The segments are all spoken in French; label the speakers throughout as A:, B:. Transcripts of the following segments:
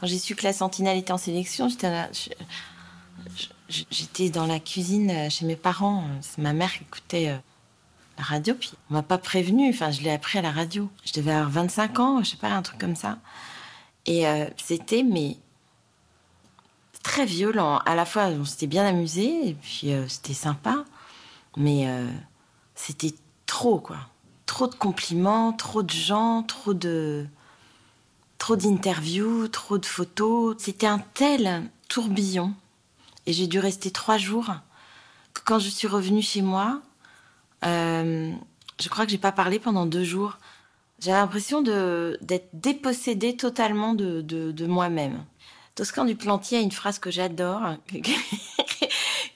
A: Quand j'ai su que la Sentinelle était en sélection, j'étais dans la cuisine euh, chez mes parents. Ma mère écoutait euh, la radio, puis on m'a pas prévenu. Enfin, je l'ai appris à la radio. Je devais avoir 25 ans, je sais pas, un truc comme ça. Et euh, c'était, mais très violent. À la fois, on s'était bien amusé, et puis c'était sympa, mais c'était trop, quoi. Trop de compliments, trop de gens, trop de. Trop d'interviews, trop de photos. C'était un tel tourbillon. Et j'ai dû rester trois jours. Quand je suis revenue chez moi, euh, je crois que j'ai pas parlé pendant deux jours. J'avais l'impression d'être dépossédée totalement de, de, moi-même. Toscan du Plantier a une phrase que j'adore,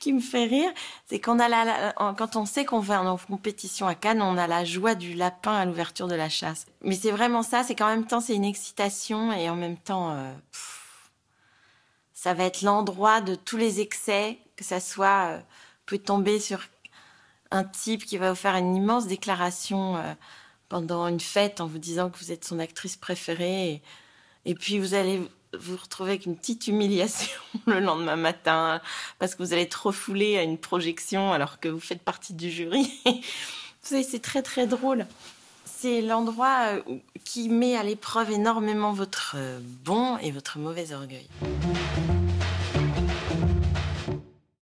A: qui me fait rire, c'est qu'on a la, quand on sait qu'on va en compétition à Cannes, on a la joie du lapin à l'ouverture de la chasse. Mais c'est vraiment ça, c'est qu'en même temps, c'est une excitation et en même temps, euh, ça va être l'endroit de tous les excès, que ça soit, euh, peut tomber sur un type qui va vous faire une immense déclaration euh, pendant une fête en vous disant que vous êtes son actrice préférée. et puis vous allez vous retrouvez avec une petite humiliation le lendemain matin parce que vous allez être refoulé à une projection alors que vous faites partie du jury. vous savez, c'est très très drôle. C'est l'endroit euh, qui met à l'épreuve énormément votre euh, bon et votre mauvais orgueil.